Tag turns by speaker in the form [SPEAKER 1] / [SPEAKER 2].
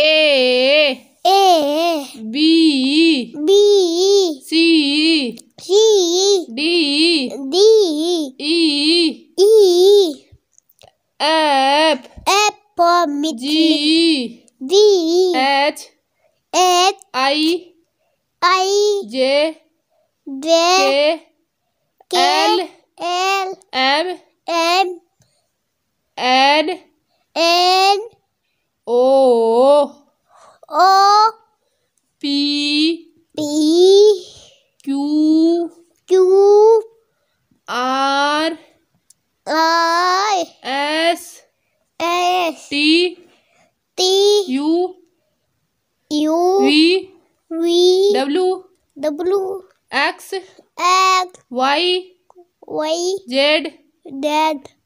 [SPEAKER 1] A A B B
[SPEAKER 2] C C D D E E F F for me G G H H I I J J K K L L M M N N S T T U U V V W W X X Y Y Z Z